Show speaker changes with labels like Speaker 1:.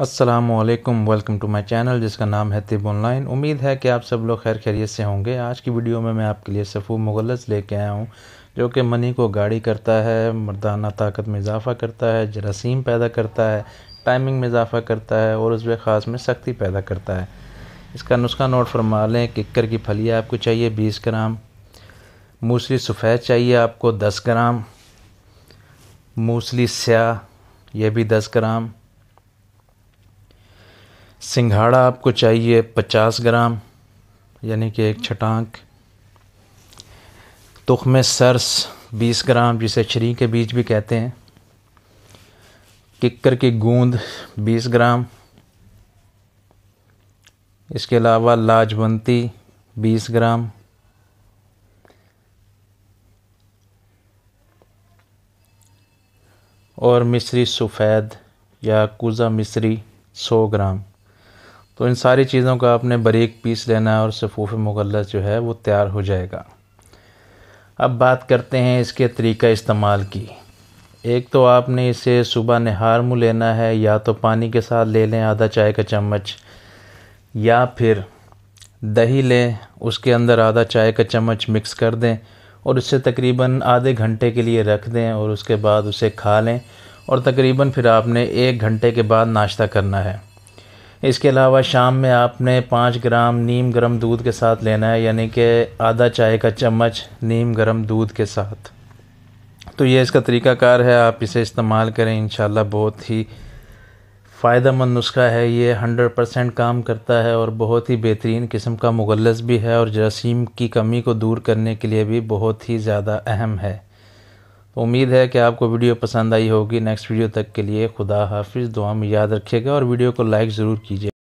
Speaker 1: Aslam welcome to my channel जिसका नाम है तिब ऑनलाइन उम्मीद है कि आप सब लोग खैर खैरियत से होंगे आज की वीडियो में मैं आपके लिए सफ़ू मुगलस लेके आया हूँ जो कि मनी को गाड़ी करता है मर्दाना ताकत में इजाफ़ा करता है जरासीम पैदा करता है टाइमिंग में इजाफ़ा करता है और उसमें ख़ास में सख्ती पैदा करता है इसका नुस्खा नोट फरमा लें किक्कर की फली आपको चाहिए बीस ग्राम मूसली सफ़ेद चाहिए आपको दस ग्राम मूसली स्याह यह भी दस ग्राम सिंघाड़ा आपको चाहिए 50 ग्राम यानी कि एक छटांक तुखम सरस 20 ग्राम जिसे छरी के बीज भी कहते हैं किक्कर की गूंद 20 ग्राम इसके अलावा लाजवंती 20 ग्राम और मिश्री सफ़ेद या कुज़ा मिश्री 100 ग्राम तो इन सारी चीज़ों का आपने बरीक पीस लेना है और सफ़ूफ़ मुगलस जो है वो तैयार हो जाएगा अब बात करते हैं इसके तरीका इस्तेमाल की एक तो आपने इसे सुबह नहार मुँह लेना है या तो पानी के साथ ले लें आधा चाय का चम्मच या फिर दही लें उसके अंदर आधा चाय का चम्मच मिक्स कर दें और इसे तकरीबन आधे घंटे के लिए रख दें और उसके बाद उसे खा लें और तकरीबन फिर आपने एक घंटे के बाद नाश्ता करना है इसके अलावा शाम में आपने पाँच ग्राम नीम गर्म दूध के साथ लेना है यानी कि आधा चाय का चम्मच नीम गर्म दूध के साथ तो ये इसका तरीक़ाकार है आप इसे इस्तेमाल करें इन बहुत ही फ़ायदा नुस्खा है ये हंड्रेड परसेंट काम करता है और बहुत ही बेहतरीन किस्म का मुगलस भी है और जरासीम की कमी को दूर करने के लिए भी बहुत ही ज़्यादा अहम है उम्मीद है कि आपको वीडियो पसंद आई होगी नेक्स्ट वीडियो तक के लिए खुदा हाफिज़ दुआ में याद रखिएगा और वीडियो को लाइक ज़रूर कीजिए